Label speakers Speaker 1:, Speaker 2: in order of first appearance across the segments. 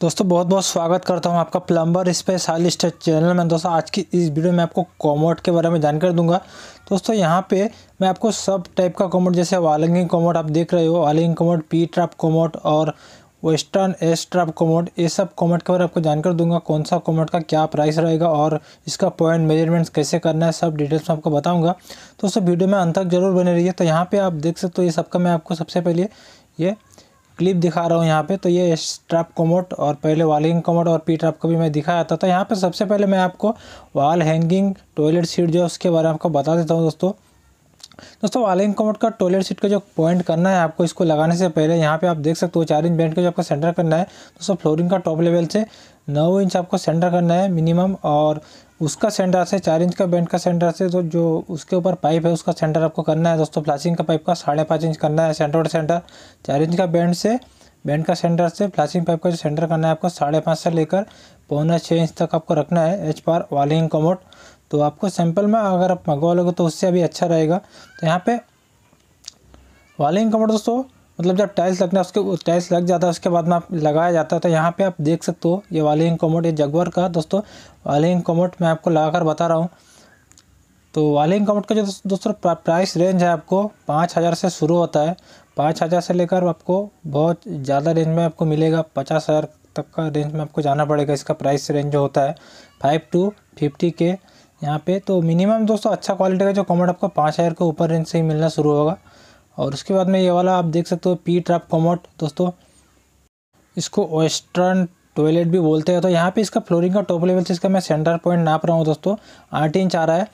Speaker 1: दोस्तों बहुत बहुत स्वागत करता हूं आपका प्लम्बर स्पेशलिस्ट चैनल में दोस्तों आज की इस वीडियो में आपको कॉमोट के बारे में जानकारी दूंगा दोस्तों यहां पे मैं आपको सब टाइप का कॉमोट जैसे वालंगिंग कॉमोट आप देख रहे हो वालिंग कॉमोट पी ट्रैप कॉमोट और वेस्टर्न एस ट्रैप कॉमोट ये सब कॉमोट के बारे में आपको जानकारी दूंगा कौन सा कॉमोट का क्या प्राइस रहेगा और इसका पॉइंट मेजरमेंट्स कैसे करना है सब डिटेल्स में आपको बताऊँगा दोस्तों वीडियो में अंत तक जरूर बने रही तो यहाँ पर आप देख सकते हो ये सबका मैं आपको सबसे पहले ये क्लिप दिखा रहा हूँ यहाँ पे तो ये स्ट्रैप कोमोट और पहले वालिंग कोमोट और पी ट्रप को भी मैं दिखाया था तो यहाँ पे सबसे पहले मैं आपको वॉल हैंगिंग टॉयलेट सीट जो है उसके बारे में आपको बता देता हूँ दोस्तों दोस्तों वालिंग कोमोट का टॉयलेट सीट का जो पॉइंट करना है आपको इसको लगाने से पहले यहाँ पे आप देख सकते हो चार इंच बैंड का जो आपको सेंटर करना है दोस्तों फ्लोरिंग का टॉप लेवल से नौ इंच आपको सेंटर करना है मिनिमम और उसका सेंटर से चार इंच का बैंड का सेंटर से तो जो उसके ऊपर पाइप है उसका सेंटर आपको करना है दोस्तों फ्लाशिंग का पाइप का साढ़े पाँच इंच करना है सेंटर टू सेंटर चार इंच का बैंड से बैंड का सेंटर से फ्लाशिंग पाइप का जो सेंटर करना है आपको साढ़े पाँच से लेकर पौना छः इंच तक आपको रखना है एच पार वालिंग कमोट तो आपको सैम्पल में अगर आप मंगवा लोगे तो उससे अभी अच्छा रहेगा तो यहाँ पे वालिंग कमोट दोस्तों मतलब जब टाइल्स लगना उसके टाइल्स लग जाता है उसके बाद में आप लगाया जाता है तो यहाँ पे आप देख सकते हो ये वालिंग कॉमोट ये जगवर का दोस्तों वालिंग कॉमोट मैं आपको लगा कर बता रहा हूँ तो वालिंग कॉमोट का जो दोस्तों प्राइस रेंज है आपको पाँच हज़ार से शुरू होता है पाँच हज़ार से लेकर आपको बहुत ज़्यादा रेंज में आपको मिलेगा पचास हज़ार तक का रेंज में आपको जाना पड़ेगा इसका प्राइस रेंज जो होता है फाइव टू फिफ्टी के यहाँ पर तो मिनिमम दोस्तों अच्छा क्वालिटी का जो कॉमोट आपको पाँच हज़ार के ऊपर रेंज से ही मिलना शुरू होगा और उसके बाद में ये वाला आप देख सकते हो पी ट्रैप कॉमोट दोस्तों इसको वेस्टर्न टॉयलेट भी बोलते हैं तो यहाँ पे इसका फ्लोरिंग का टॉप लेवल से इसका मैं सेंटर पॉइंट नाप रहा हूँ दोस्तों आठ इंच आ रहा है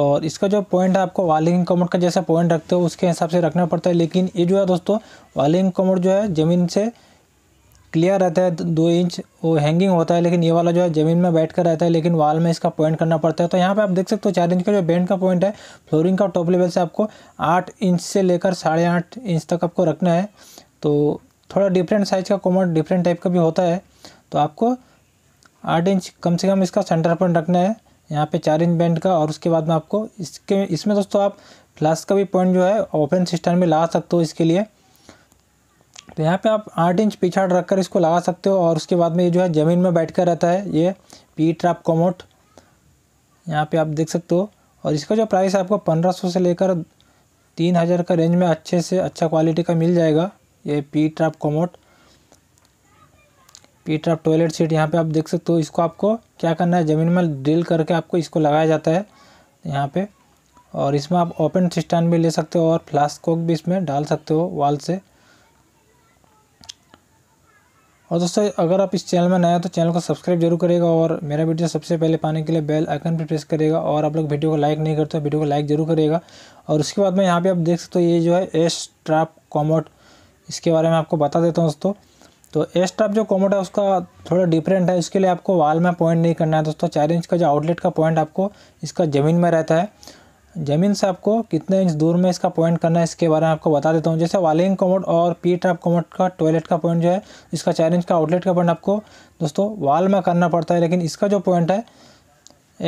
Speaker 1: और इसका जो पॉइंट है आपको वालिंग कमोट का जैसा पॉइंट रखते हो उसके हिसाब से रखना पड़ता है लेकिन ये जो है दोस्तों वालिंग कमोट जो है ज़मीन से क्लियर रहता है दो इंच वो हैंगिंग होता है लेकिन ये वाला जो है ज़मीन में बैठ कर रहता है लेकिन वाल में इसका पॉइंट करना पड़ता है तो यहाँ पे आप देख सकते हो चार इंच का जो बैंड का पॉइंट है फ्लोरिंग का टॉप लेवल से आपको आठ इंच से लेकर साढ़े आठ इंच तक आपको रखना है तो थोड़ा डिफरेंट साइज़ का कोमर डिफरेंट टाइप का भी होता है तो आपको आठ इंच कम से कम इसका सेंटर पॉइंट रखना है यहाँ पर चार इंच बैंड का और उसके बाद में आपको इसके इसमें दोस्तों आप फ्लास्क का भी पॉइंट जो है ओपन सिस्टम में ला सकते हो इसके लिए तो यहाँ पे आप आठ इंच पिछाड़ रखकर इसको लगा सकते हो और उसके बाद में ये जो है ज़मीन में बैठ कर रहता है ये पी ट्रैप कोमोट यहाँ पे आप देख सकते हो और इसका जो प्राइस है आपको पंद्रह सौ से लेकर तीन हज़ार का रेंज में अच्छे से अच्छा क्वालिटी का मिल जाएगा ये P trap commode P trap toilet seat यहाँ पर आप देख सकते हो इसको आपको क्या करना है ज़मीन में ड्रिल करके आपको इसको लगाया जाता है यहाँ पर और इसमें आप ओपन स्टैंड भी ले सकते हो और फ्लास्क कोक भी इसमें डाल सकते हो वाल से और दोस्तों अगर आप इस चैनल में नए हो तो चैनल को सब्सक्राइब जरूर करेगा और मेरा वीडियो सबसे पहले पाने के लिए बेल आइकन पर प्रेस करेगा और आप लोग वीडियो को लाइक नहीं करते वीडियो को लाइक जरूर करेगा और उसके बाद में यहाँ पे आप देख सकते हो ये जो है एस ट्रैप कॉमोट इसके बारे में आपको बता देता हूँ दोस्तों तो एस ट्रैप जो कॉमोट है उसका थोड़ा डिफरेंट है इसके लिए आपको वाल में पॉइंट नहीं करना है दोस्तों चार इंच का जो आउटलेट का पॉइंट आपको इसका ज़मीन में रहता है ज़मीन से आपको कितने इंच दूर में इसका पॉइंट करना है इसके बारे में आपको बता देता हूँ जैसे वालिंग कमोड और पी ट्रैप कमोड का टॉयलेट का पॉइंट जो है इसका चार इंच का आउटलेट का पॉइंट आपको दोस्तों वाल में करना पड़ता है लेकिन इसका जो पॉइंट है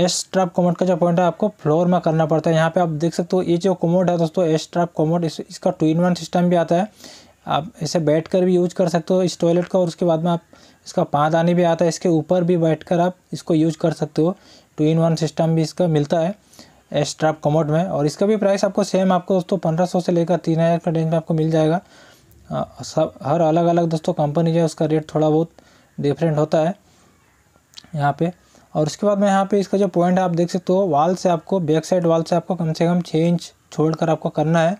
Speaker 1: एस ट्रैप कमोड का जो पॉइंट है आपको फ्लोर में करना पड़ता है यहाँ पर आप देख सकते हो ये जो कमोड है दोस्तों एस ट्रैप कमोड इसका टू इन वन सिस्टम भी आता है आप इसे बैठ कर भी यूज कर सकते हो इस टॉयलेट का और उसके बाद में आप इसका पाँदानी भी आता है इसके ऊपर भी बैठ कर आप इसको यूज कर सकते हो टू इन वन सिस्टम भी इसका मिलता है स्ट्रैप कमोड में और इसका भी प्राइस आपको सेम आपको दोस्तों पंद्रह सौ से लेकर तीन हज़ार का रेंज में आपको मिल जाएगा सब हर अलग अलग दोस्तों कंपनी जो है उसका रेट थोड़ा बहुत डिफरेंट होता है यहाँ पे और उसके बाद में यहाँ पे इसका जो पॉइंट है आप देख सकते हो वाल से आपको बैक साइड वाल से आपको कम से कम छः इंच छोड़ कर आपको करना है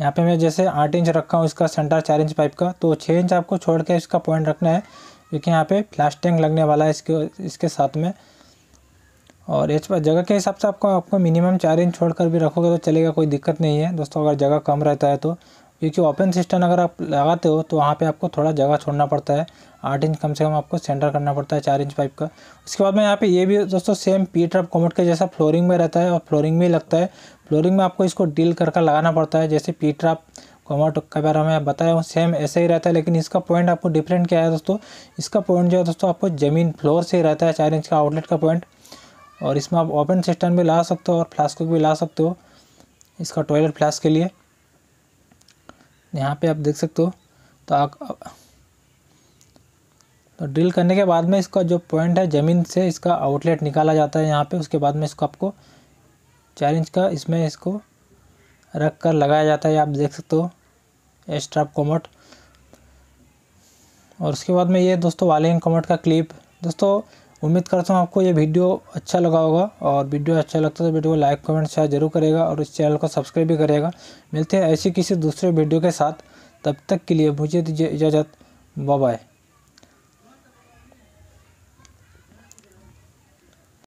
Speaker 1: यहाँ पे मैं जैसे आठ इंच रखा हूँ इसका सेंटर चार इंच पाइप का तो छः इंच आपको छोड़ के इसका पॉइंट रखना है क्योंकि यहाँ पे प्लास्टिंग लगने वाला है इसके इसके साथ में और एच पर जगह के हिसाब से आपको आपको मिनिमम चार इंच छोड़ कर भी रखोगे तो चलेगा कोई दिक्कत नहीं है दोस्तों अगर जगह कम रहता है तो क्योंकि ओपन सिस्टम अगर आप लगाते हो तो वहाँ पे आपको थोड़ा जगह छोड़ना पड़ता है आठ इंच कम से कम आपको सेंटर करना पड़ता है चार इंच पाइप का उसके बाद में यहाँ पे ये भी दोस्तों सेम पी ट्रप कोमट के जैसा फ्लोरिंग में रहता है और फ्लोरिंग में ही लगता है फ्लोरिंग में आपको इसको डील कर कर लगाना पड़ता है जैसे पी ट्रप कोमट के बारे में बताया हूँ सेम ऐसे ही रहता है लेकिन इसका पॉइंट आपको डिफरेंट क्या है दोस्तों इसका पॉइंट जो है दोस्तों आपको ज़मीन फ्लोर से ही रहता है चार इंच का आउटलेट का पॉइंट और इसमें आप ओपन सिस्टम भी ला सकते हो और फ्लास्क को भी ला सकते हो इसका टॉयलेट फ्लास्क के लिए यहाँ पे आप देख सकते हो तो आप तो ड्रिल करने के बाद में इसका जो पॉइंट है ज़मीन से इसका आउटलेट निकाला जाता है यहाँ पे उसके बाद में इसको आपको चार इंच का इसमें इसको रख कर लगाया जाता है आप देख सकते हो एस्ट्राप कोमट और उसके बाद में ये दोस्तों वालिंग कोमट का क्लिप दोस्तों उम्मीद करता हूँ आपको ये वीडियो अच्छा लगा होगा और वीडियो अच्छा लगता है तो वीडियो को लाइक कमेंट शेयर जरूर करेगा और इस चैनल को सब्सक्राइब भी करेगा मिलते हैं ऐसी किसी दूसरे वीडियो के साथ तब तक के लिए मुझे दीजिए इजाज़त बाय